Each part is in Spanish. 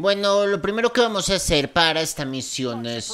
Bueno, lo primero que vamos a hacer para esta misión es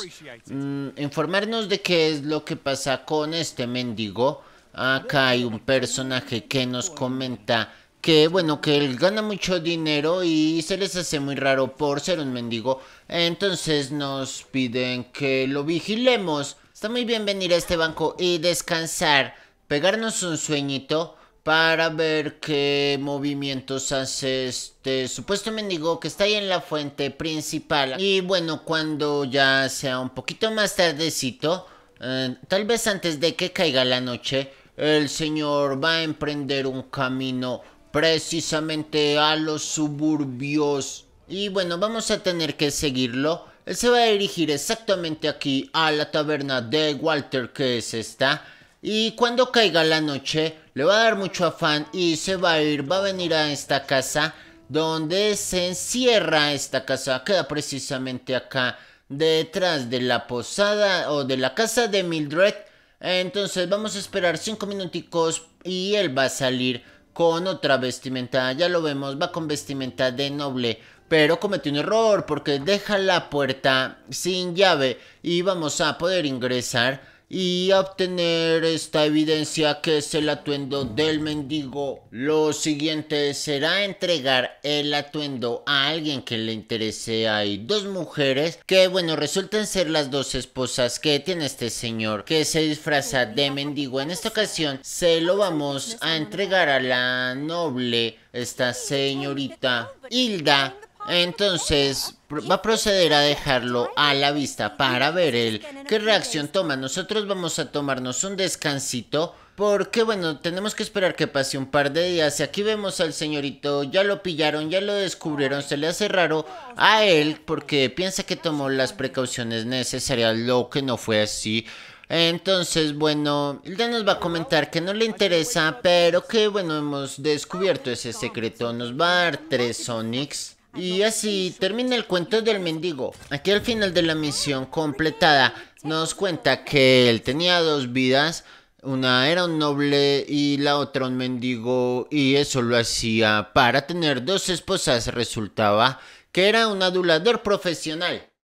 mm, informarnos de qué es lo que pasa con este mendigo. Acá hay un personaje que nos comenta que, bueno, que él gana mucho dinero y se les hace muy raro por ser un mendigo. Entonces nos piden que lo vigilemos. Está muy bien venir a este banco y descansar, pegarnos un sueñito para ver qué movimientos hace este supuesto mendigo que está ahí en la fuente principal. Y bueno, cuando ya sea un poquito más tardecito, eh, tal vez antes de que caiga la noche, el señor va a emprender un camino precisamente a los suburbios. Y bueno, vamos a tener que seguirlo. Él se va a dirigir exactamente aquí a la taberna de Walter, que es esta. Y cuando caiga la noche, le va a dar mucho afán y se va a ir, va a venir a esta casa donde se encierra esta casa. Queda precisamente acá, detrás de la posada o de la casa de Mildred. Entonces vamos a esperar 5 minuticos y él va a salir con otra vestimenta. Ya lo vemos, va con vestimenta de noble. Pero cometió un error porque deja la puerta sin llave y vamos a poder ingresar y obtener esta evidencia que es el atuendo del mendigo. Lo siguiente será entregar el atuendo a alguien que le interese. Hay dos mujeres que, bueno, resultan ser las dos esposas que tiene este señor que se disfraza de mendigo. En esta ocasión se lo vamos a entregar a la noble, esta señorita Hilda entonces va a proceder a dejarlo a la vista para ver él qué reacción toma. Nosotros vamos a tomarnos un descansito porque bueno, tenemos que esperar que pase un par de días. Y aquí vemos al señorito, ya lo pillaron, ya lo descubrieron, se le hace raro a él porque piensa que tomó las precauciones necesarias, lo que no fue así. Entonces, bueno, ya nos va a comentar que no le interesa, pero que bueno, hemos descubierto ese secreto. Nos va a dar tres Sonics. Y así termina el cuento del mendigo. Aquí al final de la misión completada nos cuenta que él tenía dos vidas. Una era un noble y la otra un mendigo. Y eso lo hacía para tener dos esposas. Resultaba que era un adulador profesional.